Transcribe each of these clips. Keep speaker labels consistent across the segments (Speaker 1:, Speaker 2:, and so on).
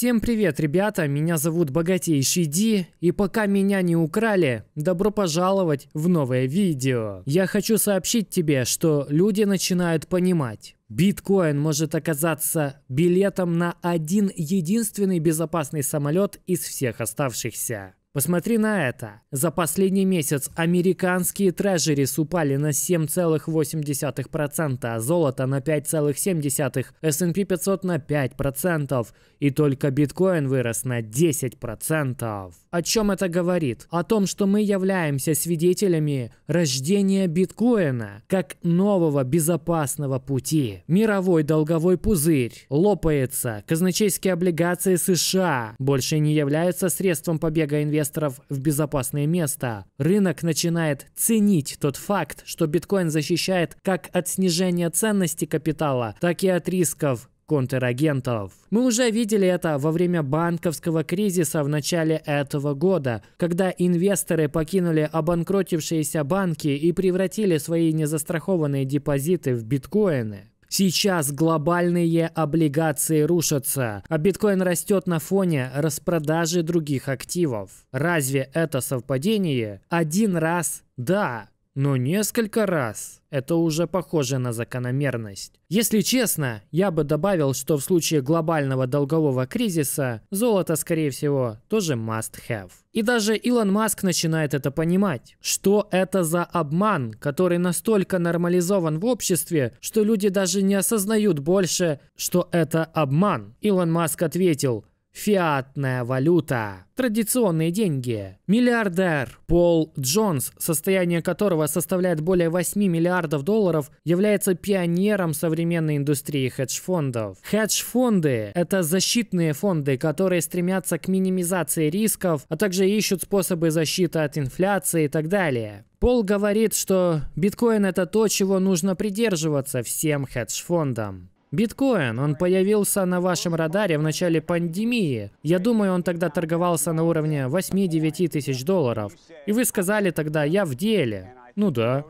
Speaker 1: Всем привет, ребята, меня зовут Богатейший Ди, и пока меня не украли, добро пожаловать в новое видео. Я хочу сообщить тебе, что люди начинают понимать. Биткоин может оказаться билетом на один единственный безопасный самолет из всех оставшихся. Посмотри на это. За последний месяц американские трежерис упали на 7,8%, а золото на 5,7%, S&P 500 на 5%, и только биткоин вырос на 10%. О чем это говорит? О том, что мы являемся свидетелями рождения биткоина как нового безопасного пути. Мировой долговой пузырь лопается, казначейские облигации США больше не являются средством побега инвесторов инвесторов в безопасное место. Рынок начинает ценить тот факт, что биткоин защищает как от снижения ценности капитала, так и от рисков контрагентов. Мы уже видели это во время банковского кризиса в начале этого года, когда инвесторы покинули обанкротившиеся банки и превратили свои незастрахованные депозиты в биткоины. Сейчас глобальные облигации рушатся, а биткоин растет на фоне распродажи других активов. Разве это совпадение? Один раз да, но несколько раз. Это уже похоже на закономерность. Если честно, я бы добавил, что в случае глобального долгового кризиса золото, скорее всего, тоже must have. И даже Илон Маск начинает это понимать. Что это за обман, который настолько нормализован в обществе, что люди даже не осознают больше, что это обман? Илон Маск ответил, Фиатная валюта. Традиционные деньги. Миллиардер Пол Джонс, состояние которого составляет более 8 миллиардов долларов, является пионером современной индустрии хедж-фондов. Хедж-фонды – это защитные фонды, которые стремятся к минимизации рисков, а также ищут способы защиты от инфляции и так далее. Пол говорит, что биткоин – это то, чего нужно придерживаться всем хедж-фондам. Биткоин, он появился на вашем радаре в начале пандемии. Я думаю, он тогда торговался на уровне 8-9 тысяч долларов. И вы сказали тогда, я в деле. Ну да.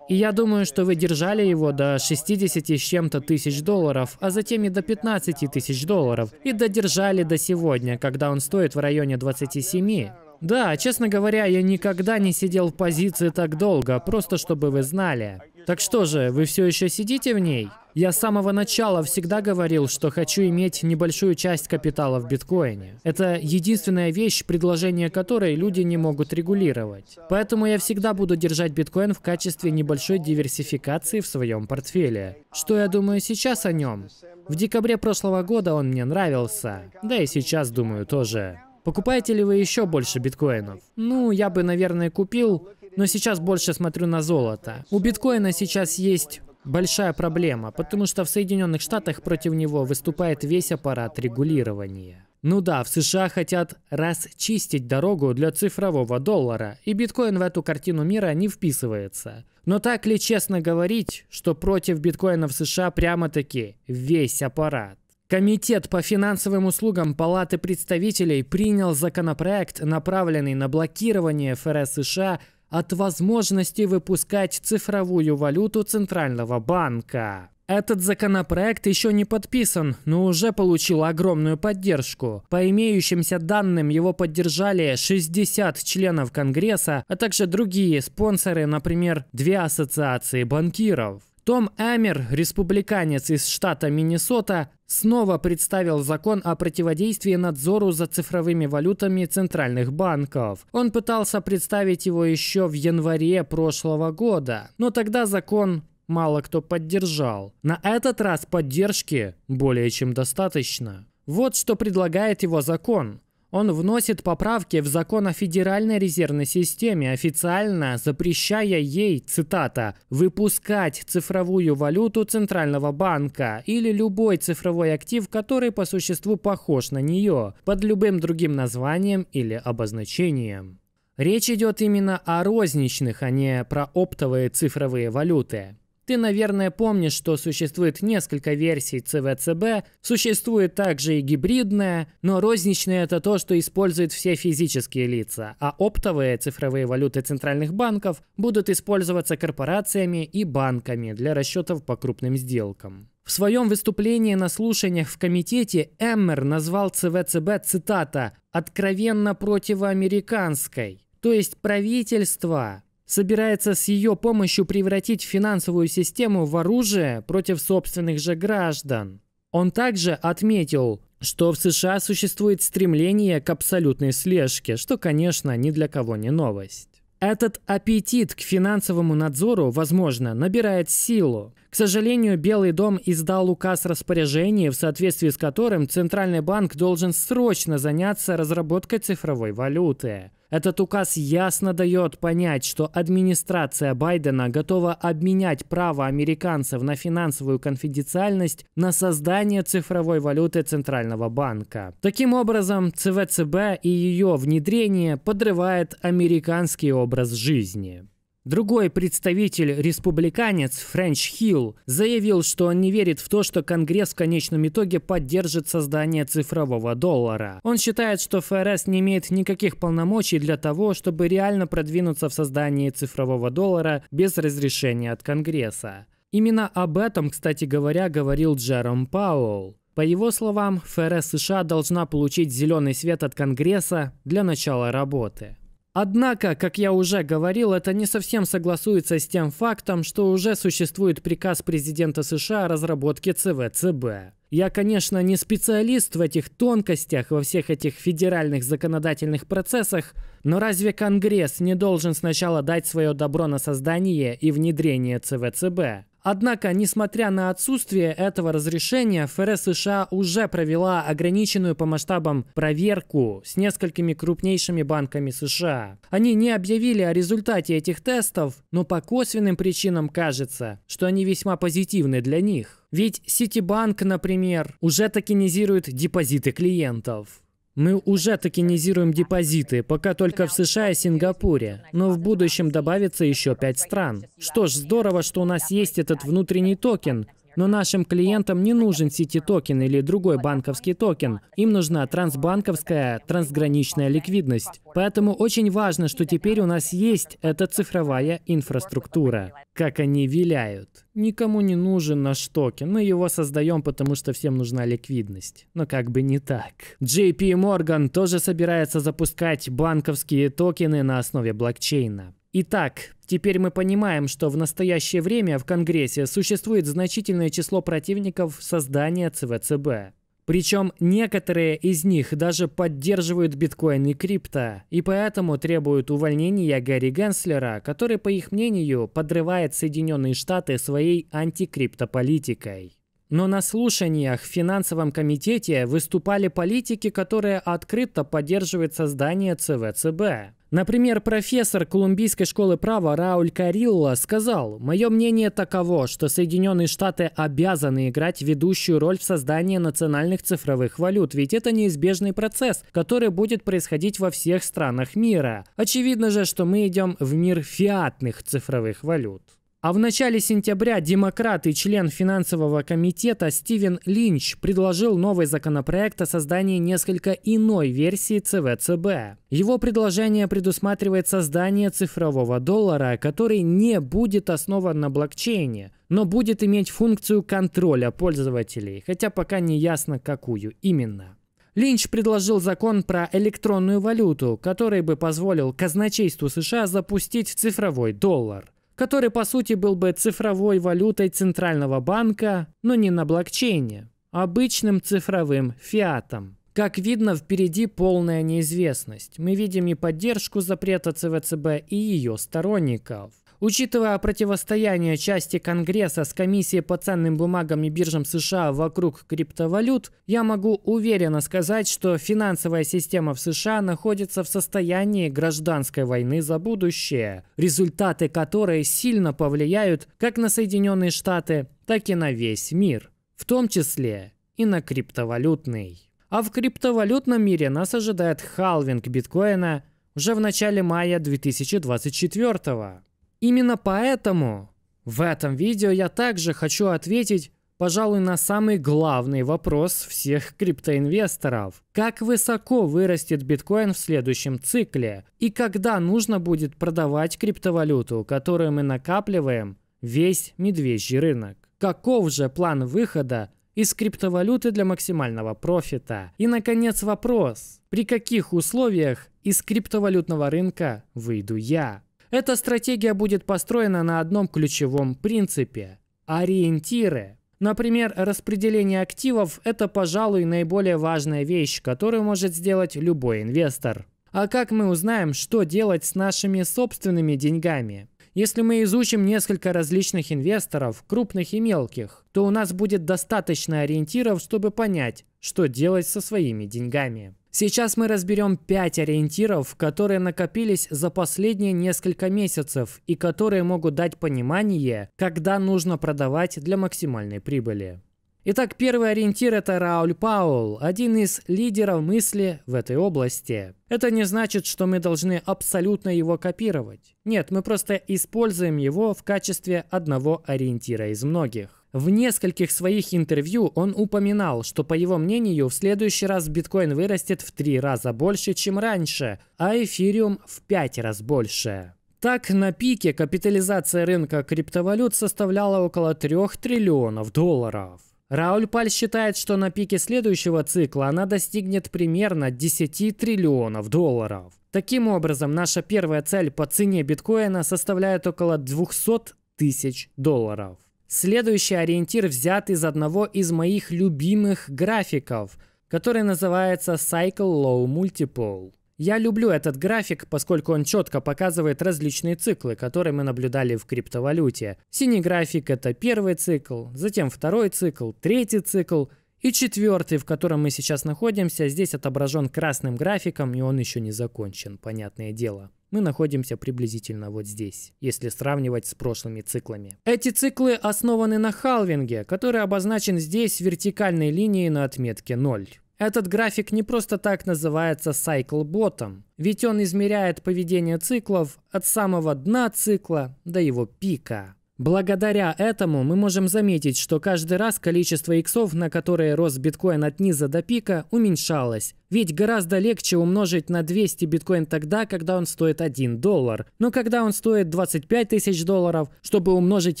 Speaker 1: И я думаю, что вы держали его до 60 с чем-то тысяч долларов, а затем и до 15 тысяч долларов, и додержали до сегодня, когда он стоит в районе 27. Да, честно говоря, я никогда не сидел в позиции так долго, просто чтобы вы знали. Так что же, вы все еще сидите в ней? Я с самого начала всегда говорил, что хочу иметь небольшую часть капитала в биткоине. Это единственная вещь, предложение которой люди не могут регулировать. Поэтому я всегда буду держать биткоин в качестве небольшой диверсификации в своем портфеле. Что я думаю сейчас о нем? В декабре прошлого года он мне нравился. Да и сейчас, думаю, тоже. Покупаете ли вы еще больше биткоинов? Ну, я бы, наверное, купил но сейчас больше смотрю на золото. У биткоина сейчас есть большая проблема, потому что в Соединенных Штатах против него выступает весь аппарат регулирования. Ну да, в США хотят расчистить дорогу для цифрового доллара, и биткоин в эту картину мира не вписывается. Но так ли честно говорить, что против биткоина в США прямо-таки весь аппарат? Комитет по финансовым услугам Палаты представителей принял законопроект, направленный на блокирование ФРС США от возможности выпускать цифровую валюту Центрального банка. Этот законопроект еще не подписан, но уже получил огромную поддержку. По имеющимся данным его поддержали 60 членов Конгресса, а также другие спонсоры, например, две ассоциации банкиров. Том Эмер, республиканец из штата Миннесота, снова представил закон о противодействии надзору за цифровыми валютами центральных банков. Он пытался представить его еще в январе прошлого года, но тогда закон мало кто поддержал. На этот раз поддержки более чем достаточно. Вот что предлагает его закон. Он вносит поправки в закон о Федеральной резервной системе, официально запрещая ей, цитата, «выпускать цифровую валюту Центрального банка или любой цифровой актив, который по существу похож на нее, под любым другим названием или обозначением». Речь идет именно о розничных, а не про оптовые цифровые валюты. Ты, наверное, помнишь, что существует несколько версий ЦВЦБ, существует также и гибридная, но розничная – это то, что используют все физические лица, а оптовые цифровые валюты центральных банков будут использоваться корпорациями и банками для расчетов по крупным сделкам. В своем выступлении на слушаниях в комитете Эммер назвал ЦВЦБ, цитата, «откровенно противоамериканской». То есть правительство собирается с ее помощью превратить финансовую систему в оружие против собственных же граждан. Он также отметил, что в США существует стремление к абсолютной слежке, что, конечно, ни для кого не новость. Этот аппетит к финансовому надзору, возможно, набирает силу. К сожалению, Белый дом издал указ распоряжения, в соответствии с которым Центральный банк должен срочно заняться разработкой цифровой валюты. Этот указ ясно дает понять, что администрация Байдена готова обменять право американцев на финансовую конфиденциальность на создание цифровой валюты Центрального банка. Таким образом, ЦВЦБ и ее внедрение подрывает американский образ жизни. Другой представитель, республиканец Френч Хилл, заявил, что он не верит в то, что Конгресс в конечном итоге поддержит создание цифрового доллара. Он считает, что ФРС не имеет никаких полномочий для того, чтобы реально продвинуться в создании цифрового доллара без разрешения от Конгресса. Именно об этом, кстати говоря, говорил Джером Пауэлл. По его словам, ФРС США должна получить зеленый свет от Конгресса для начала работы. Однако, как я уже говорил, это не совсем согласуется с тем фактом, что уже существует приказ президента США о разработке ЦВЦБ. Я, конечно, не специалист в этих тонкостях, во всех этих федеральных законодательных процессах, но разве Конгресс не должен сначала дать свое добро на создание и внедрение ЦВЦБ? Однако, несмотря на отсутствие этого разрешения, ФРС США уже провела ограниченную по масштабам проверку с несколькими крупнейшими банками США. Они не объявили о результате этих тестов, но по косвенным причинам кажется, что они весьма позитивны для них. Ведь Ситибанк, например, уже токенизирует депозиты клиентов. Мы уже токенизируем депозиты, пока только в США и Сингапуре, но в будущем добавится еще пять стран. Что ж, здорово, что у нас есть этот внутренний токен, но нашим клиентам не нужен сити-токен или другой банковский токен. Им нужна трансбанковская, трансграничная ликвидность. Поэтому очень важно, что теперь у нас есть эта цифровая инфраструктура. Как они виляют. Никому не нужен наш токен. Мы его создаем, потому что всем нужна ликвидность. Но как бы не так. JP Morgan тоже собирается запускать банковские токены на основе блокчейна. Итак, теперь мы понимаем, что в настоящее время в Конгрессе существует значительное число противников создания ЦВЦБ. Причем некоторые из них даже поддерживают биткоин и крипто, и поэтому требуют увольнения Гарри Генслера, который, по их мнению, подрывает Соединенные Штаты своей антикриптополитикой. Но на слушаниях в финансовом комитете выступали политики, которые открыто поддерживают создание ЦВЦБ. Например, профессор Колумбийской школы права Рауль Карилла сказал, «Мое мнение таково, что Соединенные Штаты обязаны играть ведущую роль в создании национальных цифровых валют, ведь это неизбежный процесс, который будет происходить во всех странах мира. Очевидно же, что мы идем в мир фиатных цифровых валют». А в начале сентября демократ и член финансового комитета Стивен Линч предложил новый законопроект о создании несколько иной версии ЦВЦБ. Его предложение предусматривает создание цифрового доллара, который не будет основан на блокчейне, но будет иметь функцию контроля пользователей, хотя пока не ясно какую именно. Линч предложил закон про электронную валюту, который бы позволил казначейству США запустить цифровой доллар который по сути был бы цифровой валютой Центрального банка, но не на блокчейне, обычным цифровым фиатом. Как видно, впереди полная неизвестность. Мы видим и поддержку запрета ЦВЦБ, и ее сторонников. Учитывая противостояние части Конгресса с Комиссией по ценным бумагам и биржам США вокруг криптовалют, я могу уверенно сказать, что финансовая система в США находится в состоянии гражданской войны за будущее, результаты которой сильно повлияют как на Соединенные Штаты, так и на весь мир, в том числе и на криптовалютный. А в криптовалютном мире нас ожидает халвинг биткоина уже в начале мая 2024 года. Именно поэтому в этом видео я также хочу ответить, пожалуй, на самый главный вопрос всех криптоинвесторов. Как высоко вырастет биткоин в следующем цикле? И когда нужно будет продавать криптовалюту, которую мы накапливаем, весь медвежий рынок? Каков же план выхода из криптовалюты для максимального профита. И, наконец, вопрос, при каких условиях из криптовалютного рынка выйду я? Эта стратегия будет построена на одном ключевом принципе – ориентиры. Например, распределение активов – это, пожалуй, наиболее важная вещь, которую может сделать любой инвестор. А как мы узнаем, что делать с нашими собственными деньгами? Если мы изучим несколько различных инвесторов, крупных и мелких, то у нас будет достаточно ориентиров, чтобы понять, что делать со своими деньгами. Сейчас мы разберем 5 ориентиров, которые накопились за последние несколько месяцев и которые могут дать понимание, когда нужно продавать для максимальной прибыли. Итак, первый ориентир – это Рауль Паул, один из лидеров мысли в этой области. Это не значит, что мы должны абсолютно его копировать. Нет, мы просто используем его в качестве одного ориентира из многих. В нескольких своих интервью он упоминал, что по его мнению в следующий раз биткоин вырастет в три раза больше, чем раньше, а эфириум в пять раз больше. Так, на пике капитализация рынка криптовалют составляла около 3 триллионов долларов. Рауль Паль считает, что на пике следующего цикла она достигнет примерно 10 триллионов долларов. Таким образом, наша первая цель по цене биткоина составляет около 200 тысяч долларов. Следующий ориентир взят из одного из моих любимых графиков, который называется Cycle Low Multiple. Я люблю этот график, поскольку он четко показывает различные циклы, которые мы наблюдали в криптовалюте. Синий график это первый цикл, затем второй цикл, третий цикл и четвертый, в котором мы сейчас находимся, здесь отображен красным графиком, и он еще не закончен, понятное дело мы находимся приблизительно вот здесь, если сравнивать с прошлыми циклами. Эти циклы основаны на халвинге, который обозначен здесь вертикальной линией на отметке 0. Этот график не просто так называется Cycle Bottom, ведь он измеряет поведение циклов от самого дна цикла до его пика. Благодаря этому мы можем заметить, что каждый раз количество иксов, на которые рос биткоин от низа до пика, уменьшалось. Ведь гораздо легче умножить на 200 биткоин тогда, когда он стоит 1 доллар. Но когда он стоит 25 тысяч долларов, чтобы умножить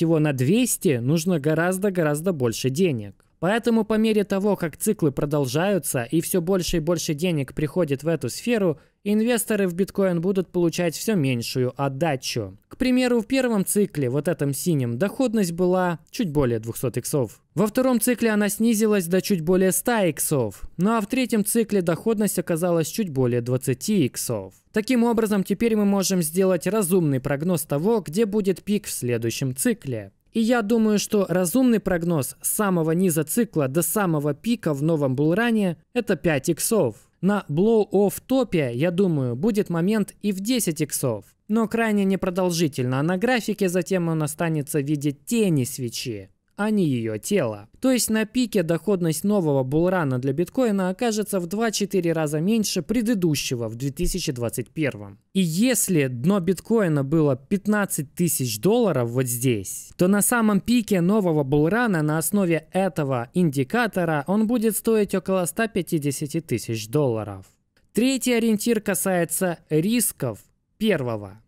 Speaker 1: его на 200, нужно гораздо-гораздо больше денег. Поэтому по мере того, как циклы продолжаются и все больше и больше денег приходит в эту сферу, инвесторы в биткоин будут получать все меньшую отдачу. К примеру, в первом цикле, вот этом синем, доходность была чуть более 200 иксов. Во втором цикле она снизилась до чуть более 100 иксов. Ну а в третьем цикле доходность оказалась чуть более 20 иксов. Таким образом, теперь мы можем сделать разумный прогноз того, где будет пик в следующем цикле. И я думаю, что разумный прогноз с самого низа цикла до самого пика в новом булране – это 5 иксов. На blow-off топе, я думаю, будет момент и в 10 иксов. Но крайне непродолжительно, а на графике затем он останется в виде тени свечи а не ее тело. То есть на пике доходность нового булрана для биткоина окажется в 2-4 раза меньше предыдущего в 2021. И если дно биткоина было 15 тысяч долларов вот здесь, то на самом пике нового булрана на основе этого индикатора он будет стоить около 150 тысяч долларов. Третий ориентир касается рисков первого.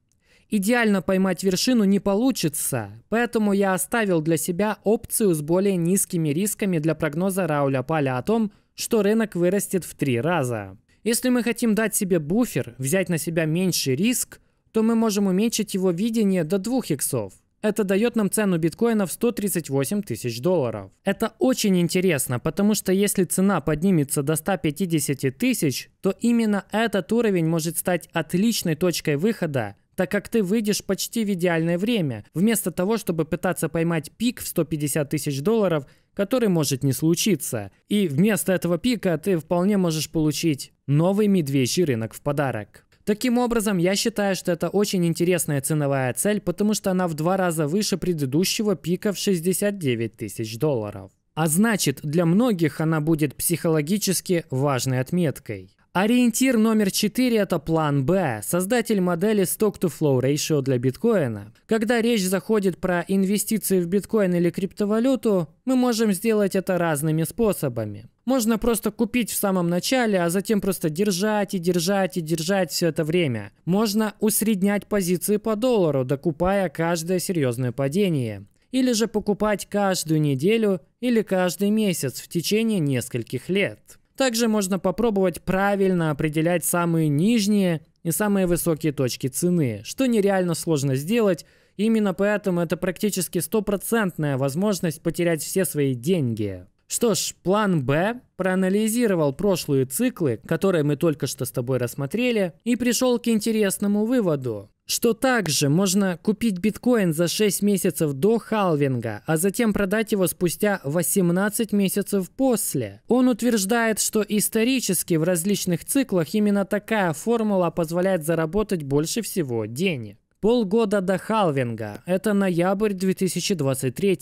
Speaker 1: Идеально поймать вершину не получится, поэтому я оставил для себя опцию с более низкими рисками для прогноза Рауля Паля о том, что рынок вырастет в три раза. Если мы хотим дать себе буфер, взять на себя меньший риск, то мы можем уменьшить его видение до двух иксов. Это дает нам цену биткоина в 138 тысяч долларов. Это очень интересно, потому что если цена поднимется до 150 тысяч, то именно этот уровень может стать отличной точкой выхода так как ты выйдешь почти в идеальное время, вместо того, чтобы пытаться поймать пик в 150 тысяч долларов, который может не случиться. И вместо этого пика ты вполне можешь получить новый медвежий рынок в подарок. Таким образом, я считаю, что это очень интересная ценовая цель, потому что она в два раза выше предыдущего пика в 69 тысяч долларов. А значит, для многих она будет психологически важной отметкой. Ориентир номер 4 – это план Б. создатель модели Stock-to-Flow Ratio для биткоина. Когда речь заходит про инвестиции в биткоин или криптовалюту, мы можем сделать это разными способами. Можно просто купить в самом начале, а затем просто держать и держать и держать все это время. Можно усреднять позиции по доллару, докупая каждое серьезное падение. Или же покупать каждую неделю или каждый месяц в течение нескольких лет. Также можно попробовать правильно определять самые нижние и самые высокие точки цены, что нереально сложно сделать, именно поэтому это практически стопроцентная возможность потерять все свои деньги. Что ж, план «Б» проанализировал прошлые циклы, которые мы только что с тобой рассмотрели, и пришел к интересному выводу. Что также можно купить биткоин за 6 месяцев до халвинга, а затем продать его спустя 18 месяцев после. Он утверждает, что исторически в различных циклах именно такая формула позволяет заработать больше всего денег. Полгода до халвинга – это ноябрь 2023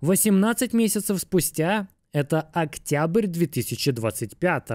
Speaker 1: 18 месяцев спустя – это октябрь 2025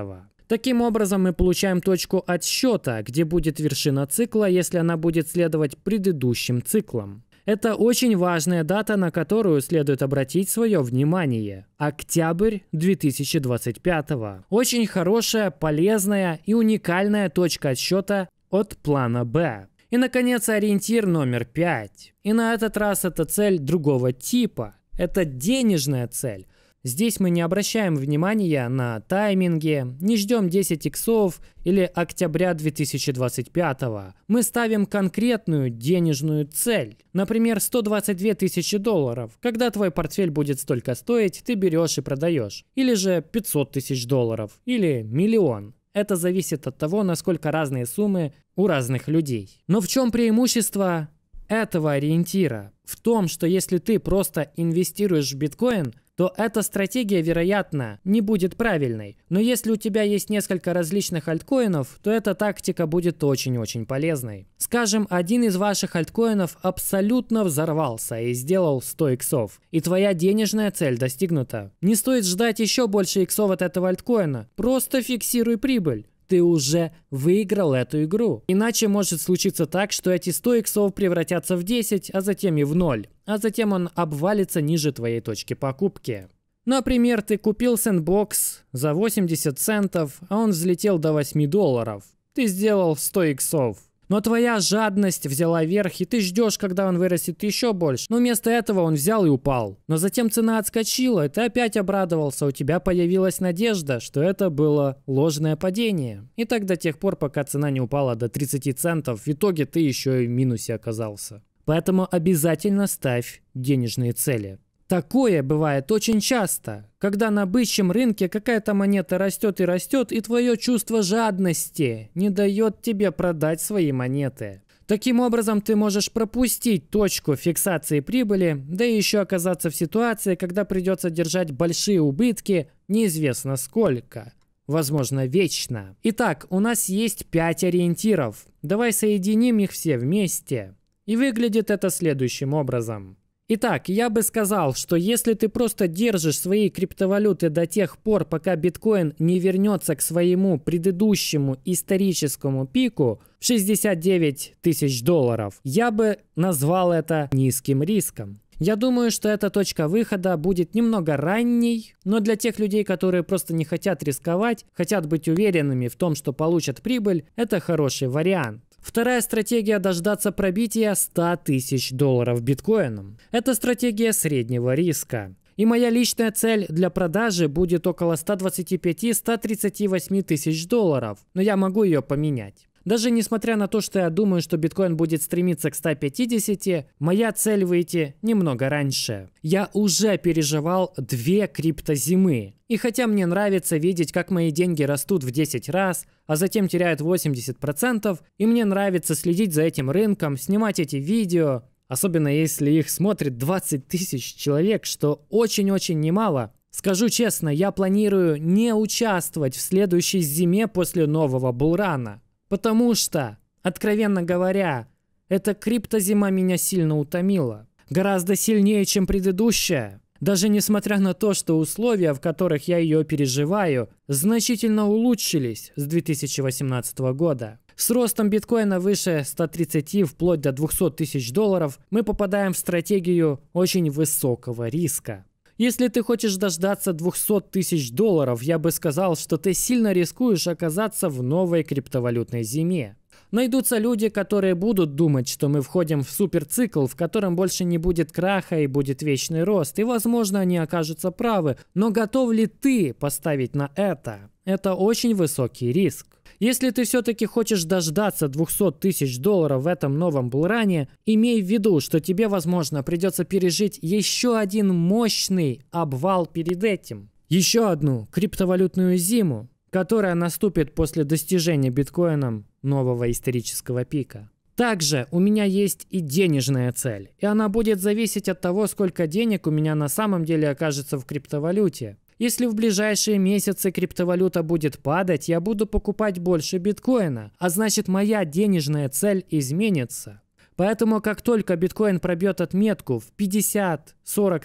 Speaker 1: Таким образом, мы получаем точку отсчета, где будет вершина цикла, если она будет следовать предыдущим циклам. Это очень важная дата, на которую следует обратить свое внимание. Октябрь 2025. Очень хорошая, полезная и уникальная точка отсчета от плана Б. И, наконец, ориентир номер 5. И на этот раз это цель другого типа. Это денежная цель. Здесь мы не обращаем внимания на тайминги, не ждем 10 иксов или октября 2025. Мы ставим конкретную денежную цель. Например, 122 тысячи долларов. Когда твой портфель будет столько стоить, ты берешь и продаешь. Или же 500 тысяч долларов. Или миллион. Это зависит от того, насколько разные суммы у разных людей. Но в чем преимущество этого ориентира? В том, что если ты просто инвестируешь в биткоин – то эта стратегия, вероятно, не будет правильной. Но если у тебя есть несколько различных альткоинов, то эта тактика будет очень-очень полезной. Скажем, один из ваших альткоинов абсолютно взорвался и сделал 100 иксов, и твоя денежная цель достигнута. Не стоит ждать еще больше иксов от этого альткоина, просто фиксируй прибыль ты уже выиграл эту игру. Иначе может случиться так, что эти 100 иксов превратятся в 10, а затем и в 0 а затем он обвалится ниже твоей точки покупки. Например, ты купил сэндбокс за 80 центов, а он взлетел до 8 долларов. Ты сделал 100 иксов. Но твоя жадность взяла верх, и ты ждешь, когда он вырастет еще больше. Но вместо этого он взял и упал. Но затем цена отскочила, и ты опять обрадовался, у тебя появилась надежда, что это было ложное падение. И так до тех пор, пока цена не упала до 30 центов, в итоге ты еще и в минусе оказался. Поэтому обязательно ставь денежные цели. Такое бывает очень часто, когда на бычьем рынке какая-то монета растет и растет, и твое чувство жадности не дает тебе продать свои монеты. Таким образом, ты можешь пропустить точку фиксации прибыли, да и еще оказаться в ситуации, когда придется держать большие убытки неизвестно сколько. Возможно, вечно. Итак, у нас есть 5 ориентиров. Давай соединим их все вместе. И выглядит это следующим образом. Итак, я бы сказал, что если ты просто держишь свои криптовалюты до тех пор, пока биткоин не вернется к своему предыдущему историческому пику в 69 тысяч долларов, я бы назвал это низким риском. Я думаю, что эта точка выхода будет немного ранней, но для тех людей, которые просто не хотят рисковать, хотят быть уверенными в том, что получат прибыль, это хороший вариант. Вторая стратегия – дождаться пробития 100 тысяч долларов биткоином. Это стратегия среднего риска. И моя личная цель для продажи будет около 125-138 тысяч долларов, но я могу ее поменять. Даже несмотря на то, что я думаю, что биткоин будет стремиться к 150, моя цель выйти немного раньше. Я уже переживал две криптозимы. И хотя мне нравится видеть, как мои деньги растут в 10 раз, а затем теряют 80%, и мне нравится следить за этим рынком, снимать эти видео, особенно если их смотрит 20 тысяч человек, что очень-очень немало, Скажу честно, я планирую не участвовать в следующей зиме после нового Булрана. Потому что, откровенно говоря, эта криптозима меня сильно утомила. Гораздо сильнее, чем предыдущая. Даже несмотря на то, что условия, в которых я ее переживаю, значительно улучшились с 2018 года. С ростом биткоина выше 130 вплоть до 200 тысяч долларов мы попадаем в стратегию очень высокого риска. Если ты хочешь дождаться 200 тысяч долларов, я бы сказал, что ты сильно рискуешь оказаться в новой криптовалютной зиме. Найдутся люди, которые будут думать, что мы входим в суперцикл, в котором больше не будет краха и будет вечный рост, и, возможно, они окажутся правы, но готов ли ты поставить на это? Это очень высокий риск. Если ты все-таки хочешь дождаться 200 тысяч долларов в этом новом булране, имей в виду, что тебе, возможно, придется пережить еще один мощный обвал перед этим. Еще одну криптовалютную зиму, которая наступит после достижения биткоином нового исторического пика. Также у меня есть и денежная цель, и она будет зависеть от того, сколько денег у меня на самом деле окажется в криптовалюте. Если в ближайшие месяцы криптовалюта будет падать, я буду покупать больше биткоина, а значит моя денежная цель изменится. Поэтому как только биткоин пробьет отметку в 50-40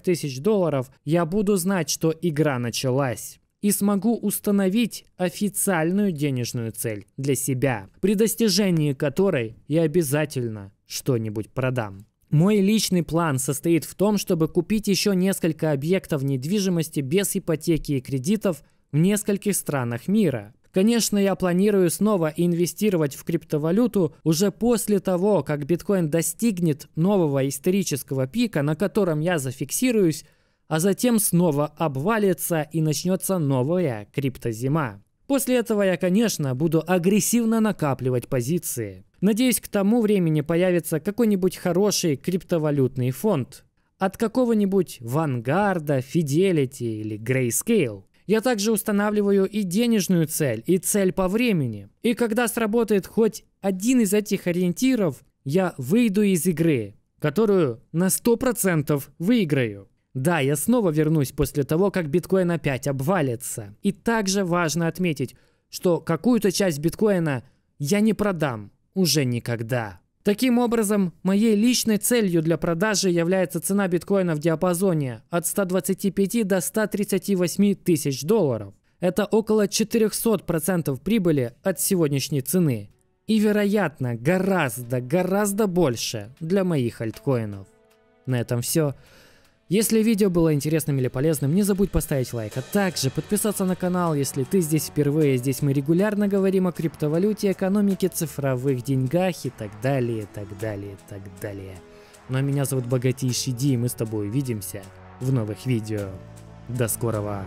Speaker 1: тысяч долларов, я буду знать, что игра началась и смогу установить официальную денежную цель для себя, при достижении которой я обязательно что-нибудь продам. Мой личный план состоит в том, чтобы купить еще несколько объектов недвижимости без ипотеки и кредитов в нескольких странах мира. Конечно, я планирую снова инвестировать в криптовалюту уже после того, как биткоин достигнет нового исторического пика, на котором я зафиксируюсь, а затем снова обвалится и начнется новая криптозима. После этого я, конечно, буду агрессивно накапливать позиции. Надеюсь, к тому времени появится какой-нибудь хороший криптовалютный фонд. От какого-нибудь Вангарда, Fidelity или Grayscale. Я также устанавливаю и денежную цель, и цель по времени. И когда сработает хоть один из этих ориентиров, я выйду из игры, которую на 100% выиграю. Да, я снова вернусь после того, как биткоин опять обвалится. И также важно отметить, что какую-то часть биткоина я не продам уже никогда. Таким образом, моей личной целью для продажи является цена биткоина в диапазоне от 125 до 138 тысяч долларов. Это около 400% прибыли от сегодняшней цены. И, вероятно, гораздо, гораздо больше для моих альткоинов. На этом все. Если видео было интересным или полезным, не забудь поставить лайк, а также подписаться на канал, если ты здесь впервые. Здесь мы регулярно говорим о криптовалюте, экономике, цифровых деньгах и так далее, так далее, так далее. Ну а меня зовут Богатейший Ди, и мы с тобой увидимся в новых видео. До скорого!